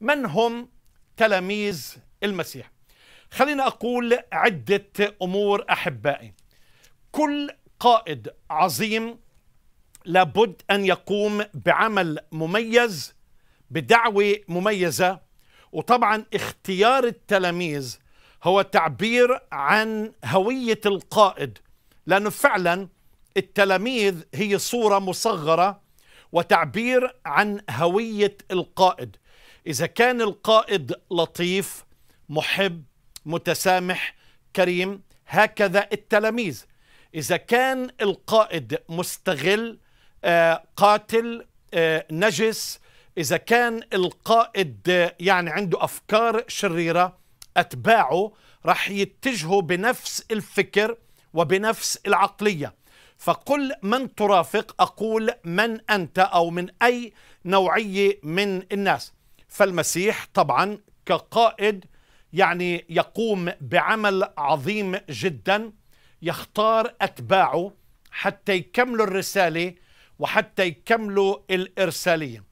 من هم تلاميذ المسيح خلينا أقول عدة أمور أحبائي كل قائد عظيم لابد أن يقوم بعمل مميز بدعوة مميزة وطبعا اختيار التلاميذ هو تعبير عن هوية القائد لأنه فعلا التلاميذ هي صورة مصغرة وتعبير عن هوية القائد إذا كان القائد لطيف محب متسامح كريم هكذا التلاميذ إذا كان القائد مستغل آه، قاتل آه، نجس إذا كان القائد آه، يعني عنده أفكار شريرة أتباعه رح يتجهوا بنفس الفكر وبنفس العقلية فقل من ترافق أقول من أنت أو من أي نوعية من الناس فالمسيح طبعا كقائد يعني يقوم بعمل عظيم جدا يختار اتباعه حتى يكملوا الرساله وحتى يكملوا الارساليه